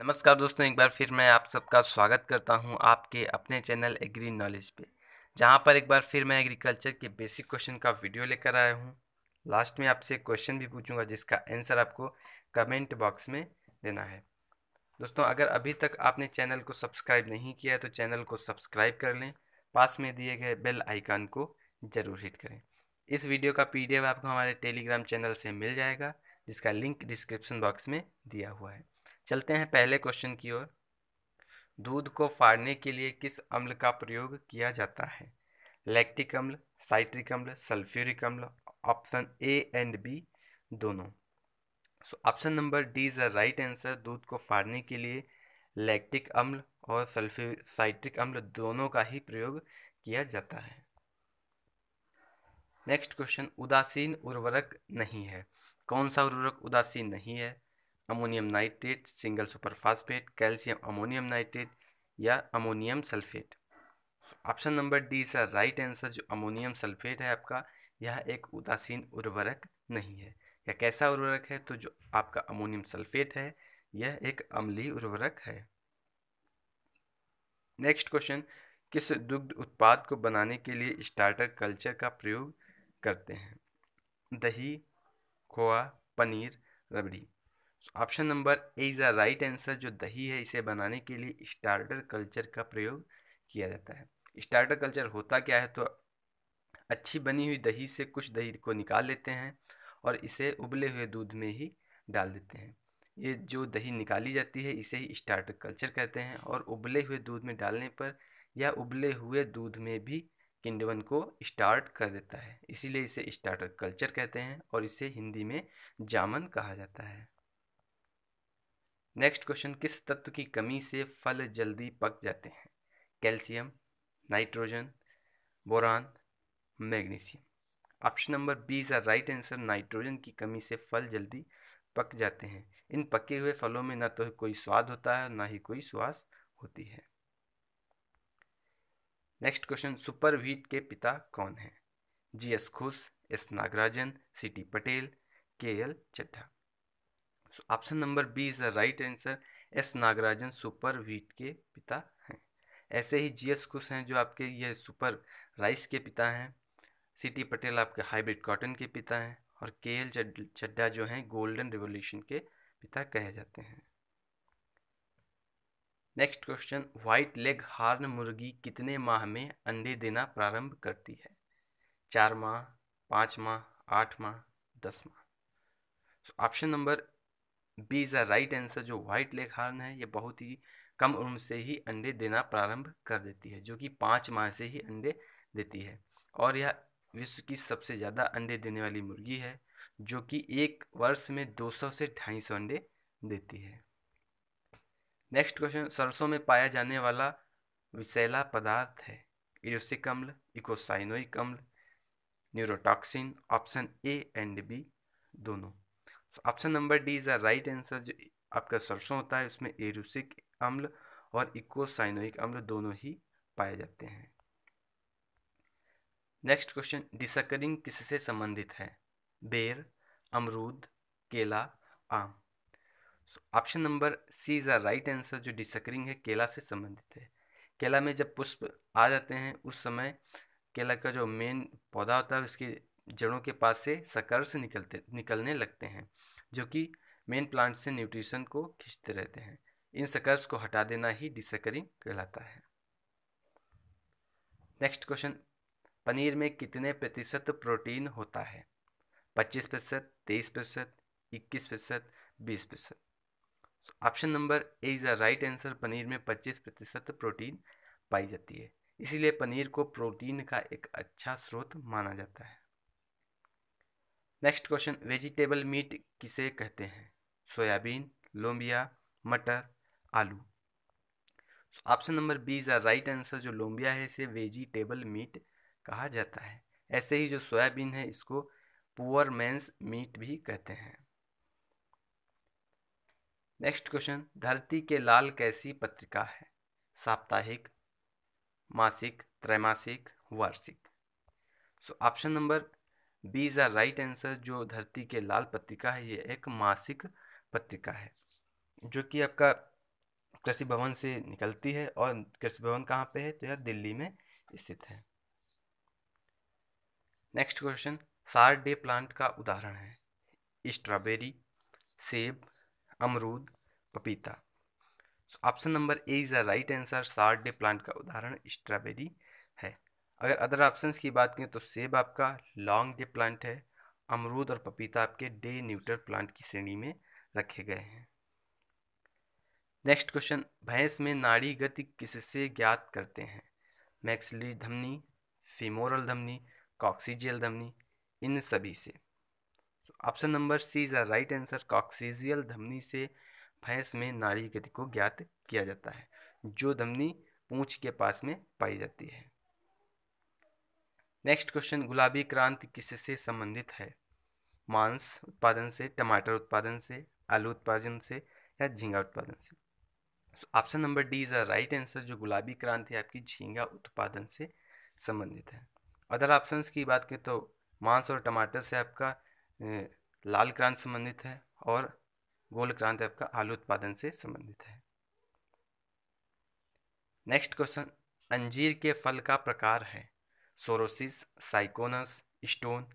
नमस्कार दोस्तों एक बार फिर मैं आप सबका स्वागत करता हूं आपके अपने चैनल एग्री नॉलेज पे जहां पर एक बार फिर मैं एग्रीकल्चर के बेसिक क्वेश्चन का वीडियो लेकर आया हूं लास्ट में आपसे क्वेश्चन भी पूछूंगा जिसका आंसर आपको कमेंट बॉक्स में देना है दोस्तों अगर अभी तक आपने चैनल को सब्सक्राइब नहीं किया है तो चैनल को सब्सक्राइब कर लें पास में दिए गए बेल आइकान को ज़रूर हिट करें इस वीडियो का पी आपको हमारे टेलीग्राम चैनल से मिल जाएगा जिसका लिंक डिस्क्रिप्शन बॉक्स में दिया हुआ है चलते हैं पहले क्वेश्चन की ओर दूध को फाड़ने के लिए किस अम्ल का प्रयोग किया जाता है लैक्टिक अम्ल साइट्रिक अम्ल सल्फ्यूरिक अम्ल ऑप्शन ए एंड बी दोनों so option number D is the right answer दूध को फाड़ने के लिए लैक्टिक अम्ल और सल्फ्यू साइट्रिक अम्ल दोनों का ही प्रयोग किया जाता है नेक्स्ट क्वेश्चन उदासीन उर्वरक नहीं है कौन सा उर्वरक उदासीन नहीं है ammonium nitrate single superphosphate calcium ammonium nitrate या ammonium sulphate option number D is right answer जो अमोनियम सल्फेट है आपका यह एक उदासीन उर्वरक नहीं है या कैसा उर्वरक है तो जो आपका अमोनियम सल्फेट है यह एक अम्लीय उर्वरक है नेक्स्ट क्वेश्चन किस दुग्ध उत्पाद को बनाने के लिए स्टार्टर कल्चर का प्रयोग करते हैं दही खोआ पनीर रबड़ी option number A is a right answer जो दही है इसे बनाने के लिए स्टार्टर कल्चर का प्रयोग किया जाता है स्टार्टर कल्चर होता क्या है तो अच्छी बनी हुई दही से कुछ दही को निकाल लेते हैं और इसे उबले हुए दूध में ही डाल देते हैं ये जो दही निकाली जाती है इसे ही स्टार्टर कल्चर कहते हैं और उबले हुए दूध में डालने पर या उबले हुए दूध में भी किंडवन को स्टार्ट कर देता है इसीलिए इसे स्टार्टर कल्चर कहते हैं और इसे हिंदी में जामन कहा जाता है नेक्स्ट क्वेश्चन किस तत्व की कमी से फल जल्दी पक जाते हैं calcium nitrogen boron magnesium option number B is right answer nitrogen की कमी से फल जल्दी पक जाते हैं इन पके हुए फलों में ना तो कोई स्वाद होता है ना ही कोई स्वास होती है नेक्स्ट क्वेश्चन सुपर व्हीट के पिता कौन हैं G S Khush S Nagarajan C T Patel K L Chadha option number B is the right answer S Nagarajan super wheat के पिता हैं ऐसे ही जी एस कुश हैं जो आपके ये सुपर राइस के पिता हैं सिटी पटेल आपके हाइब्रिड कॉटन के पिता हैं और के एल चड्डा जो हैं गोल्डन रिवोल्यूशन के पिता कहे जाते हैं next question white Leghorn मुर्गी कितने माह में अंडे देना प्रारंभ करती है चार माह पाँच माह आठ माह दस माह option number B is the right answer जो व्हाइट लेग हार्न है ये बहुत ही कम उम्र से ही अंडे देना प्रारंभ कर देती है जो कि पाँच माह से ही अंडे देती है और यह विश्व की सबसे ज़्यादा अंडे देने वाली मुर्गी है जो कि एक वर्ष में 200 से 250 अंडे देती है नेक्स्ट क्वेश्चन सरसों में पाया जाने वाला विषैला पदार्थ है इरोसिक अम्ल इकोसाइनोइक अम्ल neurotoxin option A and B दोनों option number D is a right answer जो आपका सरसों होता है उसमें एरुसिक अम्ल और इकोसाइनोइक अम्ल दोनों ही पाए जाते हैं नेक्स्ट क्वेश्चन डिसकरिंग किससे संबंधित है बेर अमरूद केला आम option number C is a right answer जो डिसकरिंग है केला से संबंधित है केला में जब पुष्प आ जाते हैं उस समय केला का जो मेन पौधा होता है उसके जड़ों के पास से सकर्ष निकलते निकलने लगते हैं जो कि मेन प्लांट से न्यूट्रिशन को खींचते रहते हैं इन सकर्स को हटा देना ही डिसकरिंग कहलाता है नेक्स्ट क्वेश्चन पनीर में कितने प्रतिशत प्रोटीन होता है पच्चीस प्रतिशत तेईस प्रतिशत इक्कीस प्रतिशत बीस प्रतिशत option number A is the right answer पनीर में पच्चीस प्रतिशत प्रोटीन पाई जाती है इसीलिए पनीर को प्रोटीन का एक अच्छा स्रोत माना जाता है नेक्स्ट क्वेश्चन वेजिटेबल मीट किसे कहते हैं सोयाबीन लोम्बिया मटर आलू option number B is right answer जो लोम्बिया है इसे वेजिटेबल मीट कहा जाता है ऐसे ही जो सोयाबीन है इसको पुअर मैंस मीट भी कहते हैं नेक्स्ट क्वेश्चन धरती के लाल कैसी पत्रिका है साप्ताहिक मासिक त्रैमासिक वार्षिक so option number B is a right answer जो धरती के लाल पत्रिका है ये एक मासिक पत्रिका है जो कि आपका कृषि भवन से निकलती है और कृषि भवन कहाँ पे है तो यह दिल्ली में स्थित है next question short day plant का उदाहरण है स्ट्रॉबेरी सेब अमरूद पपीता option number A is the right answer short day plant का उदाहरण स्ट्रॉबेरी है अगर अदर ऑप्शंस की बात करें तो सेब आपका लॉन्ग डे प्लांट है अमरूद और पपीता आपके डे न्यूटर प्लांट की श्रेणी में रखे गए हैं नेक्स्ट क्वेश्चन भैंस में नाड़ी गति किससे ज्ञात करते हैं मैक्सली धमनी फीमोरल धमनी कॉक्सीजियल धमनी इन सभी से option number C is the right answer coccygeal धमनी से भैंस में नाड़ी गति को ज्ञात किया जाता है जो धमनी पूंछ के पास में पाई जाती है नेक्स्ट क्वेश्चन गुलाबी क्रांति किससे संबंधित है मांस उत्पादन से टमाटर उत्पादन से आलू उत्पादन से या झींगा उत्पादन से option number D is a right answer जो गुलाबी क्रांति आपकी झींगा उत्पादन से संबंधित है अदर ऑप्शन की बात करें तो मांस और टमाटर से आपका लाल क्रांति संबंधित है और गोल क्रांति आपका आलू उत्पादन से संबंधित है नेक्स्ट क्वेश्चन अंजीर के फल का प्रकार है सोरोसिस साइकोनस स्टोन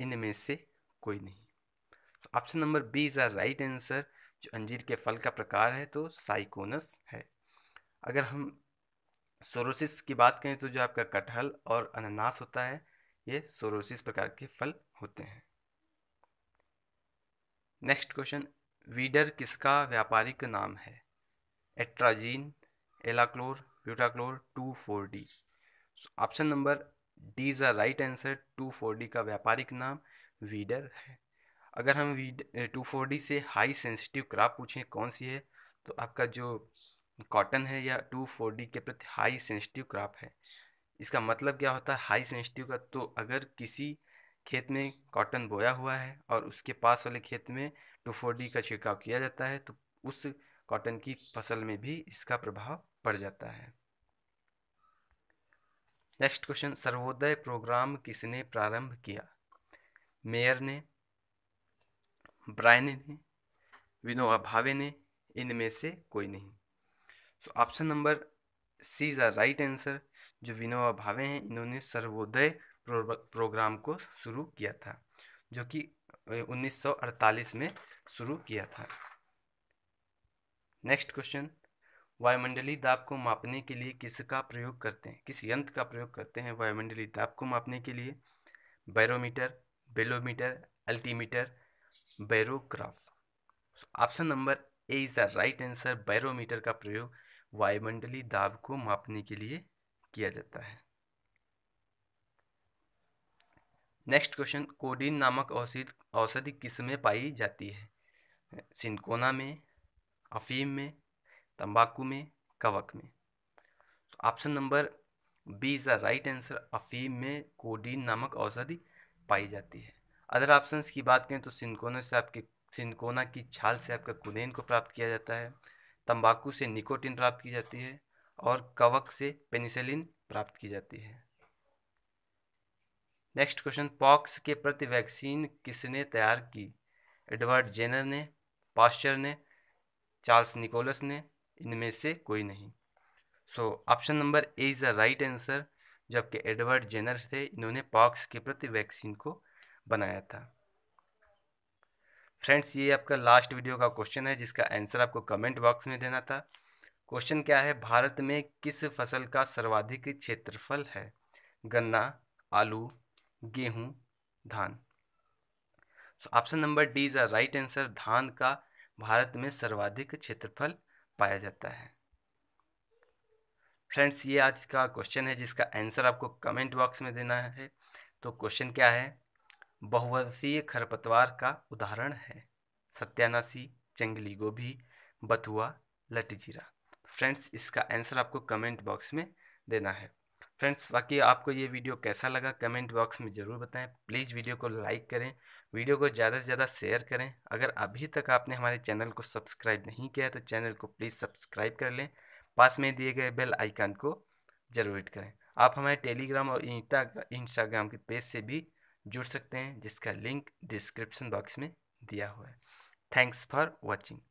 इनमें से कोई नहीं option number B is are right answer जो अंजीर के फल का प्रकार है तो साइकोनस है अगर हम सोरोसिस की बात करें तो जो आपका कटहल और अनानास होता है ये सोरोसिस प्रकार के फल होते हैं नेक्स्ट क्वेश्चन वीडर किसका व्यापारिक नाम है atrazine alachlor butachlor two four D option number D is the right answer two four D का व्यापारिक नाम वीडर है अगर हम वीड टू फोर डी से हाई सेंसिटिव क्रॉप पूछें कौन सी है तो आपका जो कॉटन है या टू फोर डी के प्रति हाई सेंसिटिव क्रॉप है इसका मतलब क्या होता है हाई सेंसिटिव का तो अगर किसी खेत में कॉटन बोया हुआ है और उसके पास वाले खेत में टू फोर डी का छिड़काव किया जाता है तो उस कॉटन की फसल में भी इसका प्रभाव पड़ जाता है नेक्स्ट क्वेश्चन सर्वोदय प्रोग्राम किसने प्रारंभ किया मेयर ने ब्रायन ने विनोबा भावे ने इनमें से कोई नहीं so option number C is the right answer जो विनोबा भावे हैं इन्होंने सर्वोदय प्रोग्राम को शुरू किया था जो कि 1948 में शुरू किया था नेक्स्ट क्वेश्चन वायुमंडलीय दाब को मापने के लिए किसका प्रयोग करते हैं किस यंत्र का प्रयोग करते हैं वायुमंडलीय दाब को मापने के लिए barometer bolometer altimeter barograph option number A is the right answer barometer का प्रयोग वायुमंडलीय दाब को मापने के लिए किया जाता है नेक्स्ट क्वेश्चन कोडिन नामक औषधि औषधि किस में पाई जाती है सिंकोना में अफीम में तंबाकू में कवक में option number B is the right answer अफीम में कोडीन नामक औषधि पाई जाती है अदर ऑप्शंस की बात करें तो सिंकोना से आपके सिंकोना की छाल से आपका कुनेन को प्राप्त किया जाता है तंबाकू से निकोटिन प्राप्त की जाती है और कवक से पेनिसिलिन प्राप्त की जाती है नेक्स्ट क्वेश्चन पॉक्स के प्रति वैक्सीन किसने तैयार की एडवर्ड जेनर ने पास्चर ने चार्ल्स निकोलस ने इनमें से कोई नहीं so option number A is the right answer जबकि एडवर्ड जेनर थे इन्होंने पॉक्स के प्रति वैक्सीन को बनाया था फ्रेंड्स ये आपका लास्ट वीडियो का क्वेश्चन है जिसका आंसर आपको कमेंट बॉक्स में देना था क्वेश्चन क्या है भारत में किस फसल का सर्वाधिक क्षेत्रफल है गन्ना आलू गेहूं धान so option number D is a right answer धान का भारत में सर्वाधिक क्षेत्रफल पाया जाता है फ्रेंड्स ये आज का क्वेश्चन है जिसका आंसर आपको कमेंट बॉक्स में देना है तो क्वेश्चन क्या है बहुवर्षीय खरपतवार का उदाहरण है सत्यानाशी जंगली गोभी बथुआ लटजीरा फ्रेंड्स इसका आंसर आपको कमेंट बॉक्स में देना है फ्रेंड्स बाकी आपको ये वीडियो कैसा लगा कमेंट बॉक्स में ज़रूर बताएं प्लीज़ वीडियो को लाइक करें वीडियो को ज़्यादा से ज़्यादा शेयर करें अगर अभी तक आपने हमारे चैनल को सब्सक्राइब नहीं किया है तो चैनल को प्लीज़ सब्सक्राइब कर लें पास में दिए गए बेल आइकन को जरूर हिट करें आप हमारे टेलीग्राम और इंस्टाग्राम के पेज से भी जुड़ सकते हैं जिसका लिंक डिस्क्रिप्शन बॉक्स में दिया हुआ है थैंक्स फॉर वॉचिंग